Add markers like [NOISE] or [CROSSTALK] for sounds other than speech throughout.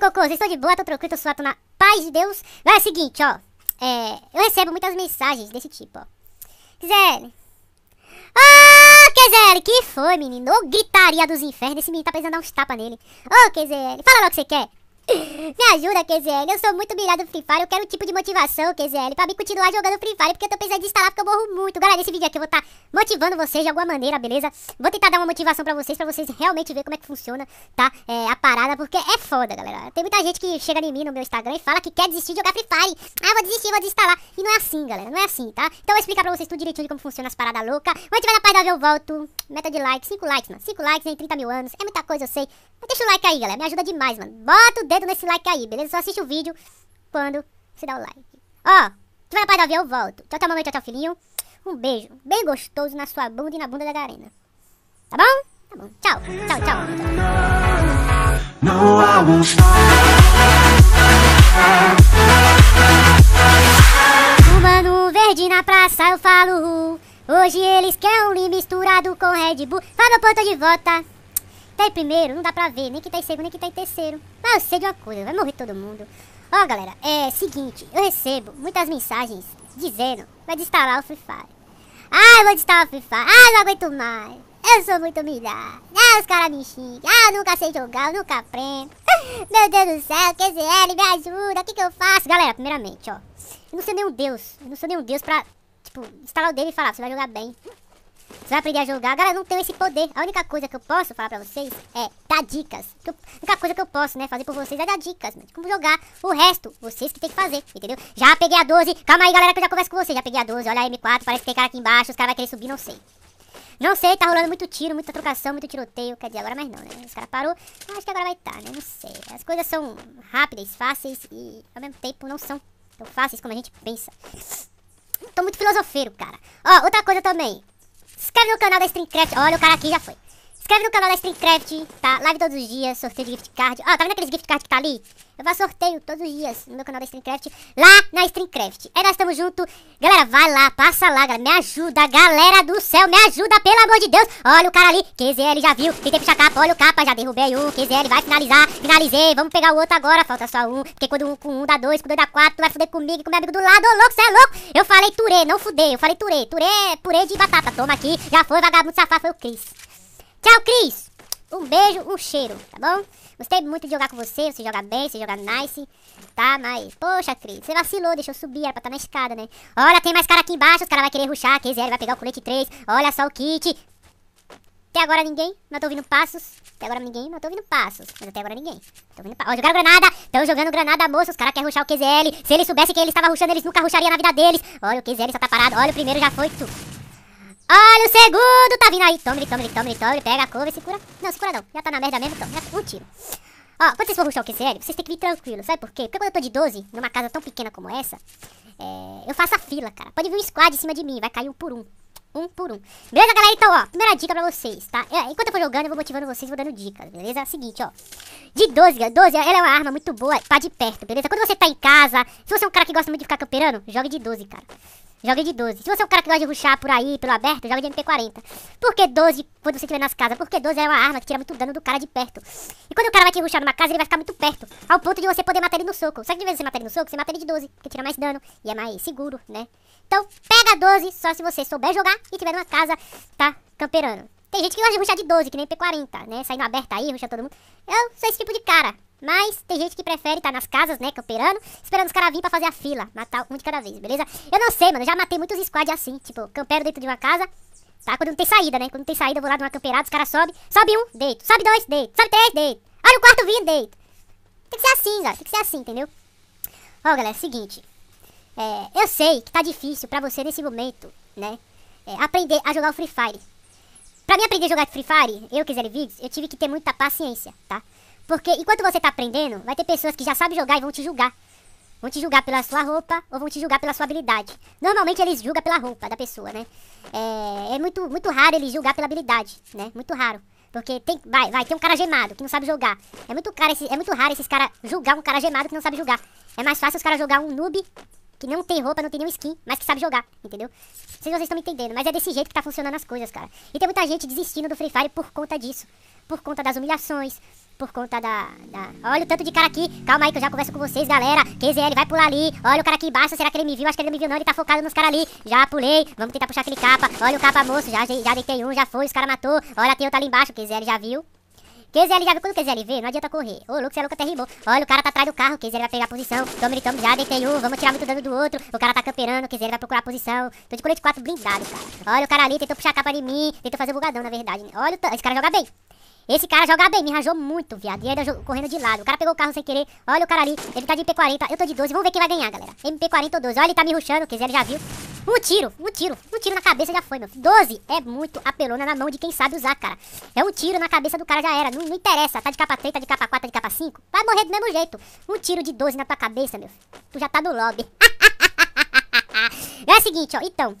cocô, vocês estão de boa? Tô tranquilo, tô suato na paz de Deus. Mas é o seguinte, ó. É, eu recebo muitas mensagens desse tipo, ó. Gisele. Ah, oh, que foi, menino? Ô, gritaria dos infernos. Esse menino tá precisando dar uns tapas nele. Ô, oh, fala lá o que você quer. Me ajuda, QZL. Eu sou muito mirado no Free Fire. Eu quero um tipo de motivação, QZL, pra me continuar jogando Free Fire, porque eu tô pensando em instalar, porque eu morro muito. Galera, nesse vídeo aqui eu vou estar tá motivando vocês de alguma maneira, beleza? Vou tentar dar uma motivação pra vocês, pra vocês realmente ver como é que funciona, tá? É, a parada, porque é foda, galera. Tem muita gente que chega em mim no meu Instagram e fala que quer desistir de jogar Free Fire. Ah, vou desistir, vou desinstalar. E não é assim, galera. Não é assim, tá? Então eu vou explicar pra vocês tudo direitinho de como funciona as paradas loucas. Quando tiver na página, eu volto. Meta de like, 5 likes, mano. 5 likes em né? 30 mil anos. É muita coisa, eu sei. Mas deixa o like aí, galera. Me ajuda demais, mano. Bota o dedo dedo nesse like aí, beleza? Só assiste o vídeo quando você dá o like. Ó, tu vai na parte do avião, eu volto. Tchau, tchau, mamãe, tchau, tchau, filhinho. Um beijo bem gostoso na sua bunda e na bunda da Garena. Tá bom? Tá bom. Tchau, tchau, tchau. tchau. Uma verde na praça eu falo Hoje eles querem um misturado com Red Bull Fala ponta ponto de volta tá em primeiro, não dá pra ver, nem que tá em segundo, nem que tá em terceiro. Mas ah, eu sei de uma coisa, vai morrer todo mundo. Ó, galera, é seguinte, eu recebo muitas mensagens dizendo vai destalar o Free Fire. Ah, eu vou o Free Fire. Ah, não aguento mais. Eu sou muito humilhado. Ah, os caras me xingam. Ah, eu nunca sei jogar, eu nunca aprendo. [LAUGHS] Meu Deus do céu, QZL, me ajuda, o que que eu faço? Galera, primeiramente, ó, eu não sou nenhum deus, eu não sou nenhum deus pra, tipo, instalar o dele e falar, você vai jogar bem. Você vai aprender a jogar. Galera, eu não tenho esse poder. A única coisa que eu posso falar pra vocês é dar dicas. Eu, a única coisa que eu posso, né, fazer por vocês é dar dicas, mano, de como jogar. O resto, vocês que tem que fazer, entendeu? Já peguei a 12. Calma aí, galera, que eu já converso com vocês. Já peguei a 12. Olha a M4, parece que tem cara aqui embaixo. Os caras vão querer subir, não sei. Não sei, tá rolando muito tiro, muita trocação, muito tiroteio. Quer dizer, agora mais não, né? Os caras parou. Acho que agora vai estar, tá, né? Não sei. As coisas são rápidas, fáceis e ao mesmo tempo não são tão fáceis como a gente pensa. Tô muito filosofeiro, cara. Ó, outra coisa também inscreve no canal da Streamcraft. Olha, o cara aqui já foi inscreve no canal da Streamcraft, tá? Live todos os dias, sorteio de gift card. Ó, tá vendo aqueles gift card que tá ali? Eu faço sorteio todos os dias no meu canal da Streamcraft, lá na Streamcraft. É, nós estamos junto. Galera, vai lá, passa lá, galera. Me ajuda, galera do céu, me ajuda, pelo amor de Deus. Olha o cara ali, QZL já viu, tentei puxar capa, olha o capa, já derrubei um. QZL vai finalizar, finalizei, vamos pegar o outro agora, falta só um. Porque quando um com um dá dois, com dois dá quatro, tu vai fuder comigo, com meu amigo do lado, ô louco, cê é louco. Eu falei turê, não fudei, eu falei turê. Turê é purê de batata, toma aqui. Já foi, vagabundo safado, foi o Cris. Tchau, Cris. Um beijo, um cheiro, tá bom? Gostei muito de jogar com você, você joga bem, você joga nice, tá? Mas, poxa, Cris, você vacilou, deixou subir, era pra estar tá na escada, né? Olha, tem mais cara aqui embaixo, os caras vão querer ruxar, quiser, vai pegar o colete 3, olha só o kit. Até agora ninguém, não tô ouvindo passos. Até agora ninguém, não tô ouvindo passos. Mas até agora ninguém. Tô ouvindo passos. Ó, jogaram granada, tão jogando granada, moço, os caras querem ruxar o QZL. Se eles soubessem que ele estava ruxando, eles nunca ruxariam na vida deles. Olha, o QZL só tá parado, olha, o primeiro já foi, tu. Olha o segundo, tá vindo aí. Toma ele, toma ele, toma ele, toma ele. Pega a cover, se cura. Não, se cura não. Já tá na merda mesmo, então. Já... Um tiro. Ó, quando vocês for ruxar o QCL, vocês têm que vir tranquilo. Sabe por quê? Porque quando eu tô de 12, numa casa tão pequena como essa, é... eu faço a fila, cara. Pode vir um squad em cima de mim, vai cair um por um. Um por um. Beleza, galera? Então, ó, primeira dica pra vocês, tá? É, enquanto eu for jogando, eu vou motivando vocês, vou dando dicas, beleza? É o seguinte, ó. De 12, 12, ela é uma arma muito boa pra de perto, beleza? Quando você tá em casa, se você é um cara que gosta muito de ficar camperando, jogue de 12, cara. Joga de 12. Se você é um cara que gosta de ruxar por aí, pelo aberto, joga de MP40. Por que 12 quando você estiver nas casas? Porque 12 é uma arma que tira muito dano do cara de perto. E quando o cara vai te ruxar numa casa, ele vai ficar muito perto. Ao ponto de você poder matar ele no soco. Só que de vez em você matar ele no soco, você mata ele de 12. Porque tira mais dano e é mais seguro, né? Então, pega 12 só se você souber jogar e tiver numa casa, tá? Camperando. Tem gente que gosta de ruxar de 12, que nem P40, né? Saindo aberto aí, ruxa todo mundo. Eu é sou esse tipo de cara. Mas tem gente que prefere estar tá nas casas, né, camperando, esperando os caras vir pra fazer a fila, matar um de cada vez, beleza? Eu não sei, mano, já matei muitos squads assim, tipo, campero dentro de uma casa, tá? Quando não tem saída, né? Quando não tem saída, eu vou lá numa camperada, os caras sobem, sobe um, deito, sobe dois, deito, sobe três, deito, olha o quarto vindo, deito. Tem que ser assim, cara, tem que ser assim, entendeu? Ó, galera, é seguinte, é, eu sei que tá difícil pra você nesse momento, né, é, aprender a jogar o Free Fire. Pra mim aprender a jogar Free Fire, eu quiser vídeos, eu tive que ter muita paciência, tá? Porque enquanto você tá aprendendo, vai ter pessoas que já sabem jogar e vão te julgar. Vão te julgar pela sua roupa ou vão te julgar pela sua habilidade. Normalmente eles julgam pela roupa da pessoa, né? É, é muito, muito raro eles julgar pela habilidade, né? Muito raro. Porque tem, vai, vai, tem um cara gemado que não sabe jogar. É muito, cara, esse, é muito raro esses caras julgar um cara gemado que não sabe jogar. É mais fácil os caras jogar um noob que não tem roupa, não tem nenhum skin, mas que sabe jogar, entendeu? Não sei se vocês estão me entendendo, mas é desse jeito que tá funcionando as coisas, cara. E tem muita gente desistindo do Free Fire por conta disso. Por conta das humilhações, por conta da, da, Olha o tanto de cara aqui. Calma aí que eu já converso com vocês, galera. QZL vai pular ali. Olha o cara aqui embaixo. Será que ele me viu? Acho que ele não me viu, não. Ele tá focado nos caras ali. Já pulei. Vamos tentar puxar aquele capa. Olha o capa, moço. Já, já deitei um, já foi. Os cara matou. Olha, tem outro ali embaixo. QZL já viu. QZL já viu. Quando o QZL vê, não adianta correr. Ô, louco, você é louco, até rimou. Olha, o cara tá atrás do carro. QZL vai pegar a posição. Toma ele, toma, já deitei um. Vamos tirar muito dano do outro. O cara tá camperando. QZL vai procurar a posição. Tô de colete 4 blindado, cara. Olha o cara ali. Tentou puxar a capa de mim. Tentou fazer bugadão, na verdade. Né? Olha, esse cara joga bem. Esse cara joga bem, me rajou muito, viado. E ainda correndo de lado. O cara pegou o carro sem querer. Olha o cara ali. Ele tá de MP40. Eu tô de 12. Vamos ver quem vai ganhar, galera. MP40 ou 12. Olha, ele tá me ruxando. Quer dizer, ele já viu. Um tiro, um tiro, um tiro na cabeça já foi, meu. 12 é muito apelona na mão de quem sabe usar, cara. É um tiro na cabeça do cara, já era. Não, não interessa, tá de capa 3, tá de capa 4, tá de capa 5. Vai morrer do mesmo jeito. Um tiro de 12 na tua cabeça, meu. Tu já tá no lobby. [LAUGHS] é o seguinte, ó. Então,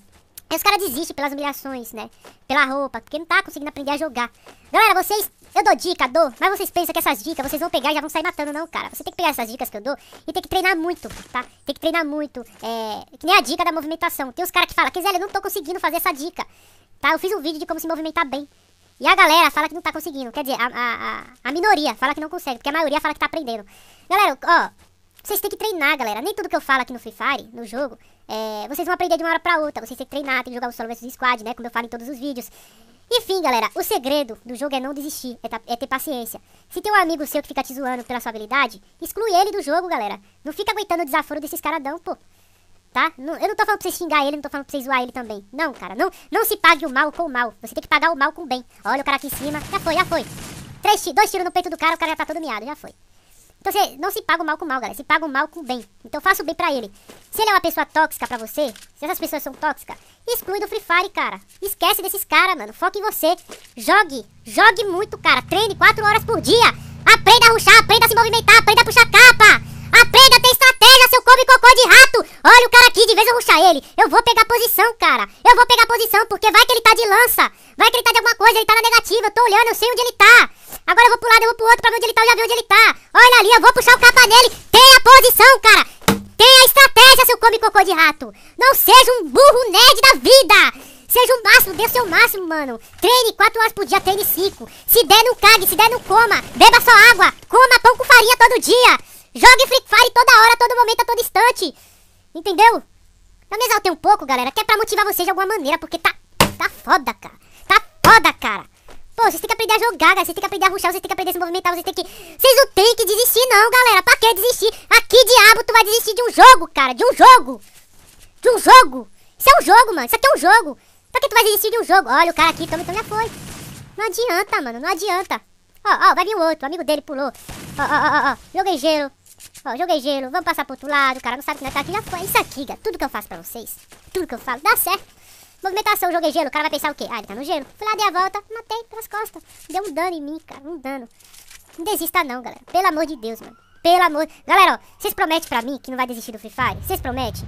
os caras desistem pelas humilhações, né? Pela roupa, porque não tá conseguindo aprender a jogar. Galera, vocês eu dou dica, dou, mas vocês pensam que essas dicas vocês vão pegar e já vão sair matando, não, cara. Você tem que pegar essas dicas que eu dou e tem que treinar muito, tá? Tem que treinar muito. É, que nem a dica da movimentação. Tem os caras que falam, Quizel, eu não tô conseguindo fazer essa dica. Tá? Eu fiz um vídeo de como se movimentar bem. E a galera fala que não tá conseguindo. Quer dizer, a, a, a minoria fala que não consegue, porque a maioria fala que tá aprendendo. Galera, ó, vocês têm que treinar, galera. Nem tudo que eu falo aqui no Free Fire, no jogo, é, vocês vão aprender de uma hora pra outra. Vocês têm que treinar, tem que jogar o solo versus squad, né? Como eu falo em todos os vídeos. Enfim, galera, o segredo do jogo é não desistir, é, é, ter paciência. Se tem um amigo seu que fica te zoando pela sua habilidade, exclui ele do jogo, galera. Não fica aguentando o desaforo desses caradão, pô. Tá? Não, eu não tô falando pra você xingar ele, não tô falando pra você zoar ele também. Não, cara, não, não se pague o mal com o mal. Você tem que pagar o mal com o bem. Olha o cara aqui em cima. Já foi, já foi. Três, dois tiros no peito do cara, o cara já tá todo miado, já foi. Então você não se paga o mal com o mal, galera. Se paga o mal com o bem. Então faça o bem pra ele. Se ele é uma pessoa tóxica pra você, se essas pessoas são tóxicas, exclui do Free Fire, cara. Esquece desses caras, mano. Foca em você. Jogue. Jogue muito, cara. Treine 4 horas por dia. Aprenda a ruxar, aprenda a se movimentar, aprenda a puxar capa. Aprenda a ter estratégia, seu come cocô de rato. Olha o cara aqui, de vez eu ruxar ele. Eu vou pegar posição, cara. Eu vou pegar posição, porque vai que ele tá de lança. Vai que ele tá de alguma coisa, ele tá na negativa. Eu tô olhando, eu sei onde ele tá. Agora eu vou pro lado, eu vou pro outro pra ver onde ele tá. Eu já vi onde ele tá. Olha ali, eu vou puxar o capa dele Tem a posição, cara. Tem a estratégia, seu come cocô de rato. Não seja um burro nerd da vida. Seja o máximo, dê o seu máximo, mano. Treine 4 horas por dia, treine 5. Se der, não cague. Se der, não coma. Beba só água. Coma pão com farinha todo dia. Jogue Free Fire toda hora, todo momento, a todo instante. Entendeu? Eu me exaltei um pouco, galera, que é pra motivar vocês de alguma maneira, porque tá. Tá foda, cara. Tá foda, cara. Pô, vocês têm que aprender a jogar, galera. Vocês têm que aprender a ruxar, vocês têm que aprender a se movimentar, vocês têm que. Vocês não têm que desistir, não, galera. Pra que desistir? Aqui, diabo, tu vai desistir de um jogo, cara. De um jogo. De um jogo. Isso é um jogo, mano. Isso aqui é um jogo. Pra que tu vai desistir de um jogo? Olha, o cara aqui, toma, então já foi. Não adianta, mano. Não adianta. Ó, ó, vai vir o outro. O amigo dele pulou. Ó, ó, ó, ó. Joguei gelo. Ó, joguei gelo. Vamos passar pro outro lado. O cara não sabe que nós tá aqui. Já foi. Isso aqui, galera. Tudo que eu faço pra vocês. Tudo que eu falo. Dá certo. Movimentação, joguei gelo. O cara vai pensar o quê? Ah, ele tá no gelo. Fui lá, dei a volta, matei pelas costas. Deu um dano em mim, cara. Um dano. Não desista não, galera. Pelo amor de Deus, mano. Pelo amor... Galera, ó. Vocês prometem pra mim que não vai desistir do Free Fire? Vocês prometem?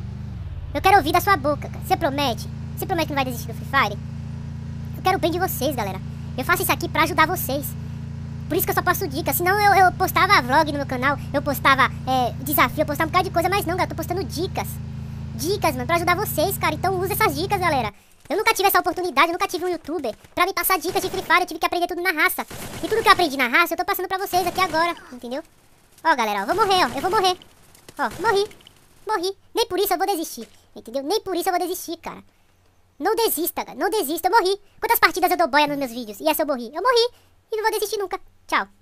Eu quero ouvir da sua boca, cara. Você promete? Você promete que não vai desistir do Free Fire? Eu quero o bem de vocês, galera. Eu faço isso aqui pra ajudar vocês. Por isso que eu só posto dicas. Senão eu, eu postava vlog no meu canal, eu postava é, desafio, eu postava um bocado de coisa, mas não, galera, eu tô postando dicas. Dicas, mano, pra ajudar vocês, cara. Então usa essas dicas, galera. Eu nunca tive essa oportunidade, eu nunca tive um youtuber pra me passar dicas de Free Fire, eu tive que aprender tudo na raça. E tudo que eu aprendi na raça, eu tô passando pra vocês aqui agora, entendeu? Ó, galera, ó, eu vou morrer, ó, eu vou morrer. Ó, morri, morri. Nem por isso eu vou desistir, entendeu? Nem por isso eu vou desistir, cara. Não desista, cara, não desista, eu morri. Quantas partidas eu dou boia nos meus vídeos? E essa eu morri? Eu morri e não vou desistir nunca. Tchau.